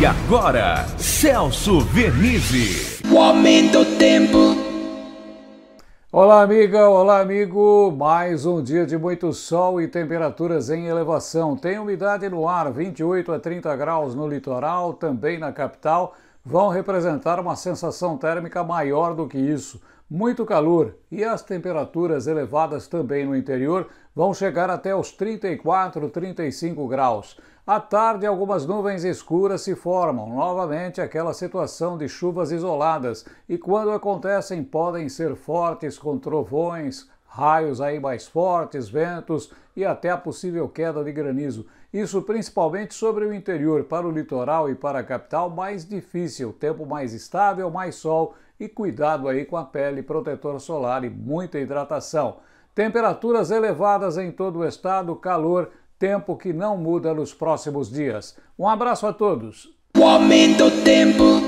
E agora, Celso Vernizzi. O aumento do tempo. Olá, amiga, olá, amigo. Mais um dia de muito sol e temperaturas em elevação. Tem umidade no ar, 28 a 30 graus no litoral, também na capital vão representar uma sensação térmica maior do que isso, muito calor, e as temperaturas elevadas também no interior vão chegar até os 34, 35 graus. À tarde, algumas nuvens escuras se formam, novamente aquela situação de chuvas isoladas, e quando acontecem podem ser fortes com trovões, raios aí mais fortes, ventos e até a possível queda de granizo. Isso principalmente sobre o interior, para o litoral e para a capital mais difícil, tempo mais estável, mais sol e cuidado aí com a pele, protetor solar e muita hidratação. Temperaturas elevadas em todo o estado, calor, tempo que não muda nos próximos dias. Um abraço a todos. O aumento do tempo.